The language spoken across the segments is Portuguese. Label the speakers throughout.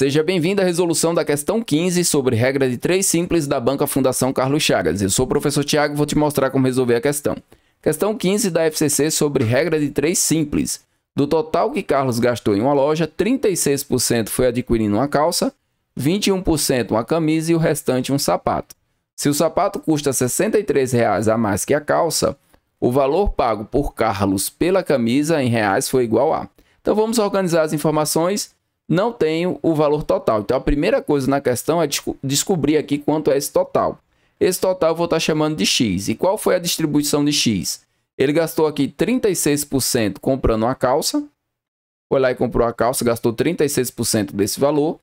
Speaker 1: Seja bem-vindo à resolução da questão 15 sobre regra de três simples da Banca Fundação Carlos Chagas. Eu sou o professor Tiago e vou te mostrar como resolver a questão. Questão 15 da FCC sobre regra de três simples. Do total que Carlos gastou em uma loja, 36% foi adquirindo uma calça, 21% uma camisa e o restante um sapato. Se o sapato custa R$ 63,00 a mais que a calça, o valor pago por Carlos pela camisa em reais foi igual a. Então vamos organizar as informações não tenho o valor total. Então a primeira coisa na questão é desco descobrir aqui quanto é esse total. Esse total eu vou estar tá chamando de X. E qual foi a distribuição de X? Ele gastou aqui 36% comprando uma calça. Foi lá e comprou a calça, gastou 36% desse valor.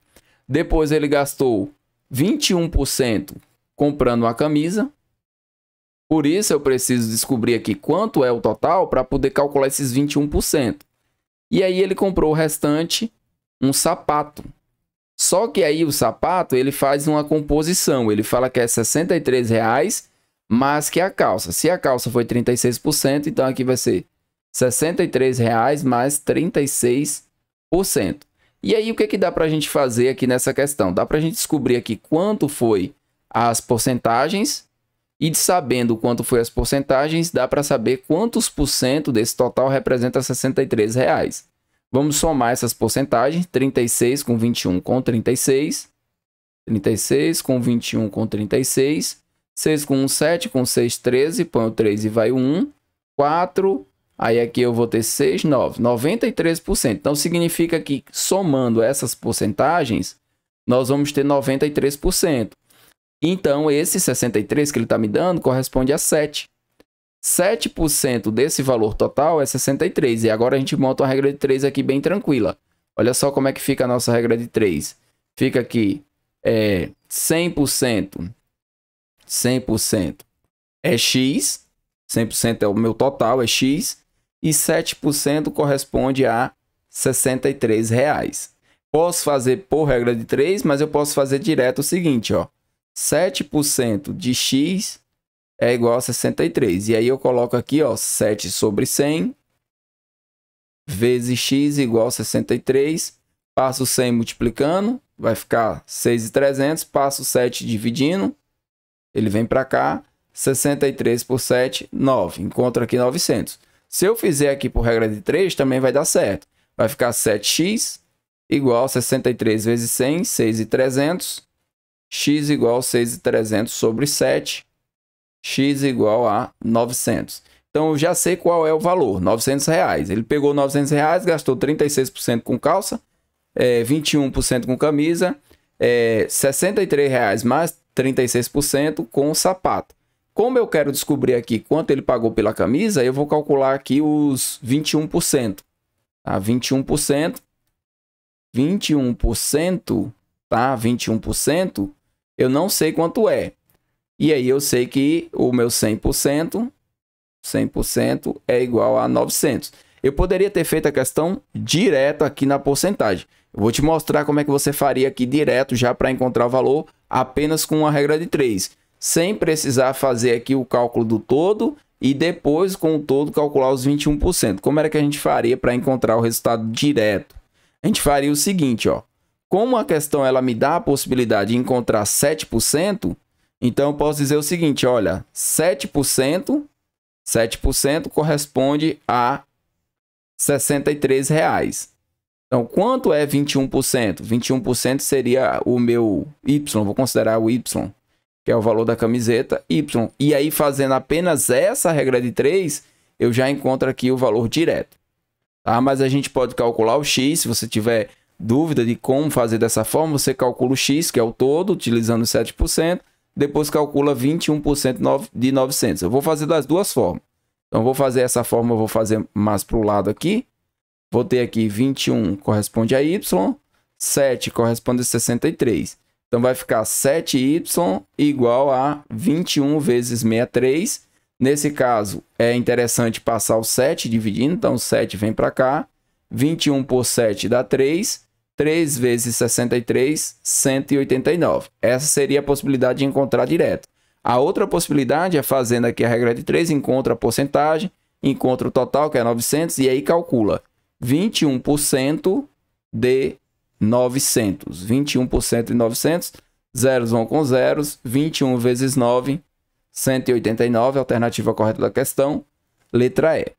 Speaker 1: Depois ele gastou 21% comprando a camisa. Por isso eu preciso descobrir aqui quanto é o total para poder calcular esses 21%. E aí ele comprou o restante um sapato. Só que aí o sapato, ele faz uma composição. Ele fala que é 63 reais mais que a calça. Se a calça foi 36%, então aqui vai ser 63 reais mais 36%. E aí o que, é que dá para a gente fazer aqui nessa questão? Dá para a gente descobrir aqui quanto foi as porcentagens e sabendo quanto foi as porcentagens, dá para saber quantos por cento desse total representa 63 reais. Vamos somar essas porcentagens, 36 com 21 com 36, 36 com 21 com 36, 6 com 1, 7 com 6, 13, põe o 3 e vai o 1, 4, aí aqui eu vou ter 6, 9, 93%. Então, significa que somando essas porcentagens, nós vamos ter 93%. Então, esse 63 que ele está me dando corresponde a 7. 7% desse valor total é 63. E agora a gente monta uma regra de 3 aqui bem tranquila. Olha só como é que fica a nossa regra de 3. Fica aqui é, 100%. 100% é X. 100% é o meu total, é X. E 7% corresponde a 63 reais. Posso fazer por regra de 3, mas eu posso fazer direto o seguinte, ó. 7% de X é igual a 63. E aí eu coloco aqui, ó, 7 sobre 100 vezes x igual a 63. Passo 100 multiplicando, vai ficar 6,300. Passo 7 dividindo, ele vem para cá. 63 por 7, 9. Encontro aqui 900. Se eu fizer aqui por regra de 3, também vai dar certo. Vai ficar 7x igual a 63 vezes 100, 6,300. x igual a 6,300 sobre 7 x igual a 900. Então eu já sei qual é o valor, 900 reais. Ele pegou 900 reais, gastou 36% com calça, é, 21% com camisa, é, 63 reais mais 36% com sapato. Como eu quero descobrir aqui quanto ele pagou pela camisa, eu vou calcular aqui os 21%. Tá? 21%. 21%, tá? 21%, eu não sei quanto é. E aí eu sei que o meu 100%, 100% é igual a 900. Eu poderia ter feito a questão direto aqui na porcentagem. Eu vou te mostrar como é que você faria aqui direto já para encontrar o valor apenas com a regra de 3. Sem precisar fazer aqui o cálculo do todo e depois com o todo calcular os 21%. Como era que a gente faria para encontrar o resultado direto? A gente faria o seguinte, ó. Como a questão ela me dá a possibilidade de encontrar 7%, então eu posso dizer o seguinte, olha, 7%, 7% corresponde a R$ reais. Então, quanto é 21%? 21% seria o meu Y, vou considerar o Y, que é o valor da camiseta, Y. E aí, fazendo apenas essa regra de 3, eu já encontro aqui o valor direto. Tá? Mas a gente pode calcular o X, se você tiver dúvida de como fazer dessa forma, você calcula o X, que é o todo, utilizando 7%, depois calcula 21% de 900. Eu vou fazer das duas formas. Então, vou fazer essa forma, eu vou fazer mais para o lado aqui. Vou ter aqui 21 corresponde a Y, 7 corresponde a 63. Então, vai ficar 7Y igual a 21 vezes 63. Nesse caso, é interessante passar o 7 dividindo, então 7 vem para cá. 21 por 7 dá 3. 3 vezes 63, 189. Essa seria a possibilidade de encontrar direto. A outra possibilidade é fazendo aqui a regra de 3, encontra a porcentagem, encontra o total, que é 900, e aí calcula 21% de 900. 21% de 900, zeros vão com zeros, 21 vezes 9, 189, alternativa correta da questão, letra E.